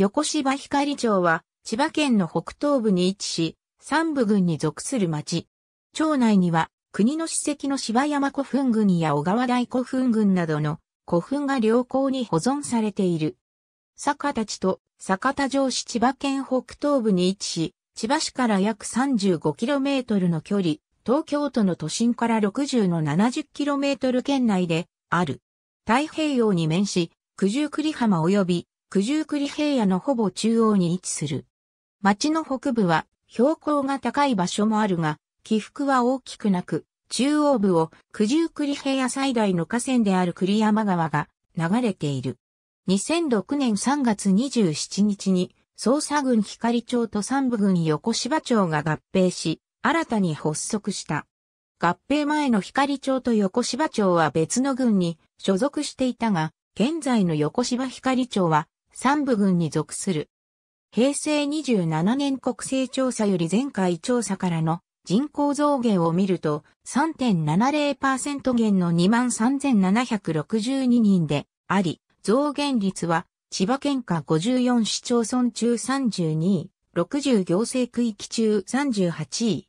横芝光町は、千葉県の北東部に位置し、三部郡に属する町。町内には、国の史跡の芝山古墳群や小川台古墳群などの古墳が良好に保存されている。坂田地と坂田城市千葉県北東部に位置し、千葉市から約 35km の距離、東京都の都心から60の 70km 圏内である。太平洋に面し、九十九里浜及び九十九里平野のほぼ中央に位置する。町の北部は標高が高い場所もあるが、起伏は大きくなく、中央部を九十九里平野最大の河川である栗山川が流れている。2006年3月27日に、捜査軍光町と三部軍横芝町が合併し、新たに発足した。合併前の光町と横芝町は別の軍に所属していたが、現在の横芝光町は三部軍に属する。平成27年国勢調査より前回調査からの人口増減を見ると3.70%減の23,762人であり、増減率は千葉県下54市町村中32位、60行政区域中38位。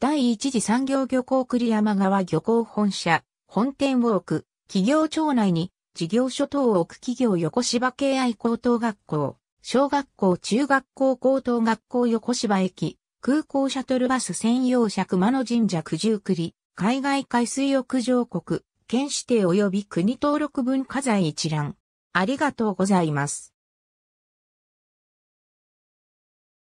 第一次産業漁港栗山川漁港本社、本店を置く企業庁内に事業所等を置く企業横芝敬愛高等学校、小学校中学校高等学校横芝駅、空港シャトルバス専用車熊野神社九十九里、海外海水浴場国、県指定及び国登録文化財一覧。ありがとうございます。